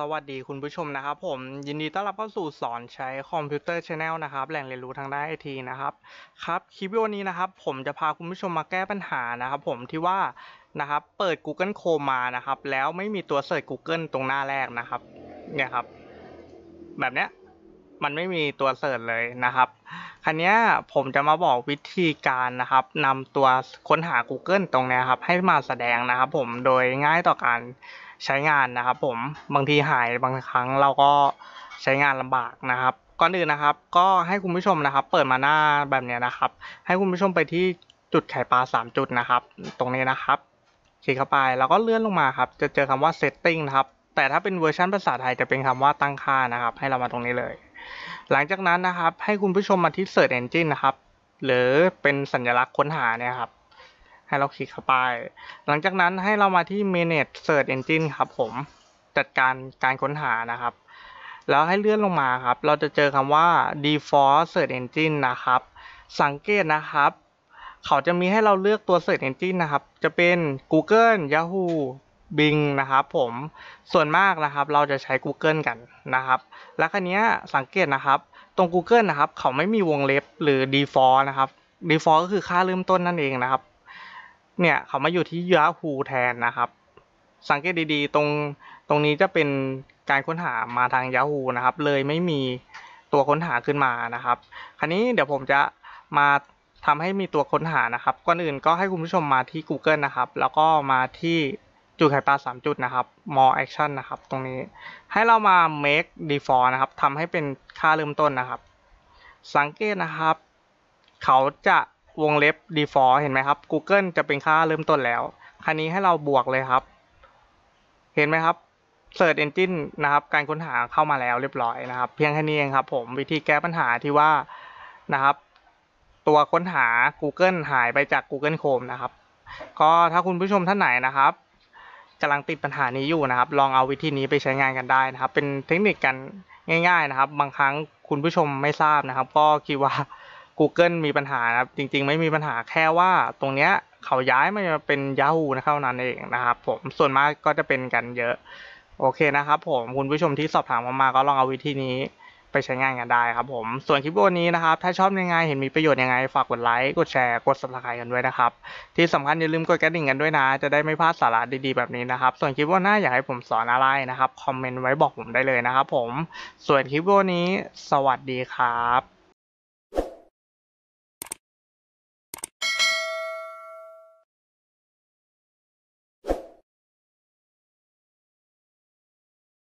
สวัสดีคุณผู้ชมนะครับผมยินดีต้อนรับเข้าสู่สอนใช้คอมพิวเตอร์ชาแนลนะครับแหล่งเรียนรู้ทางด้านไอทีนะครับ ครับคลิปวิดีโอนี้นะครับ ผมจะพาคุณผู้ชมมาแก้ปัญหานะครับ ผมที่ว่านะครับ เปิด Google Chrome มานะครับแล้วไม่มีตัวเสิร์ช Google ตรงหน้าแรกนะครับเนี่ยครับแบบเนี้ยมันไม่มีตัวเสิร์ชเลยนะครับคันนี้ผมจะมาบอกวิธีการนะครับนำตัวค้นหา Google ตรงนี้ครับ ให้มาแสดงนะครับ ผมโดยง่ายต่อการใช้งานนะครับ ผมบางทีหายบางครั้งเราก็ใช้งานลำบากนะครับ ก่อนอื่นนะครับ ก็ให้คุณผู้ชมนะครับ เปิดมาหน้าแบบนี้นะครับ ให้คุณผู้ชมไปที่จุดไข่ปลา3 จุดนะครับ ตรงนี้นะครับคลิกเข้าไปแล้วก็เลื่อนลงมาครับ จะเจอคำว่า setting นะครับ แต่ถ้าเป็นเวอร์ชันภาษาไทยจะเป็นคำว่าตั้งค่านะครับ ให้เรามาตรงนี้เลยหลังจากนั้นนะครับให้คุณผู้ชมมาที่ Search Engine นะครับ หรือเป็นสัญลักษณ์ค้นหาเนี่ยครับ ให้เราคลิกเข้าไป หลังจากนั้นให้เรามาที่ Manage Search Engine ครับ ผมจัดการการค้นหานะครับแล้วให้เลื่อนลงมาครับ เราจะเจอคำว่า Default Search Engine นะครับ สังเกตนะครับเขาจะมีให้เราเลือกตัว Search Engine นะครับ จะเป็น Google Yahoo บิงนะครับผม ส่วนมากนะครับเราจะใช้ Google กันนะครับ แล้วคันนี้สังเกตนะครับ ตรง Google นะครับ เขาไม่มีวงเล็บหรือ default นะครับ default ก็คือค่าเริ่มต้นนั่นเองนะครับ เนี่ยเขามาอยู่ที่ Yahoo แทนนะครับ สังเกตดีๆตรงตรงนี้จะเป็นการค้นหามาทาง Yahoo นะครับเลยไม่มีตัวค้นหาขึ้นมานะครับคันนี้เดี๋ยวผมจะมาทำให้มีตัวค้นหานะครับ ก่อนอื่นก็ให้คุณผู้ชมมาที่ Google นะครับ แล้วก็มาที่จุดไขปลา3จุดนะครับ more action นะครับ ตรงนี้ ให้เรามา make default นะครับทำให้เป็นค่าเริ่มต้นนะครับ สังเกตนะครับ เขาจะวงเล็บ default เห็นไหมครับ Google จะเป็นค่าเริ่มต้นแล้วคันนี้ให้เราบวกเลยครับ เห็นไหมครับ Search Engine นะครับ การค้นหาเข้ามาแล้วเรียบ ร้อยนะครับ เพียงแค่นี้เองครับผมวิธีแก้ปัญหาที่ว่านะครับ ตัวค้นหา Google หายไปจาก Google Chrome นะครับก็ถ้าคุณผู้ชมท่านไหนนะครับกำลังติดปัญหานี้อยู่นะครับ ลองเอาวิธีนี้ไปใช้งานกันได้นะครับ เป็นเทคนิคกันง่าย ๆ นะครับ บางครั้งคุณผู้ชมไม่ทราบนะครับ ก็คิดว่า Google มีปัญหาครับ จริง ๆ ไม่มีปัญหาแค่ว่าตรงเนี้ยเขาย้ายมาเป็น Yahoo นะคร่บนั้นเองนะครับผม ส่วนมากก็จะเป็นกันเยอะ โอเคนะครับ ผม คุณผู้ชมที่สอบถามมา ก็ลองเอาวิธีนี้ไปใช้งานกันได้ครับผมส่วนคลิปวันนี้นะครับ ถ้าชอบยังไง เห็นมีประโยชน์ยังไง ฝากกดไลค์กดแชร์กด subscribe กันด้วยนะครับ ที่สำคัญอย่าลืมกดกระดิ่งกันด้วยนะ จะได้ไม่พลาดสาระดีๆแบบนี้นะครับส่วนคลิปวันหน้าอยากให้ผมสอนอะไรนะครับ คอมเมนต์ไว้บอกผมได้เลยนะครับผมส่วนคลิปวันนี้สวัสดีครับ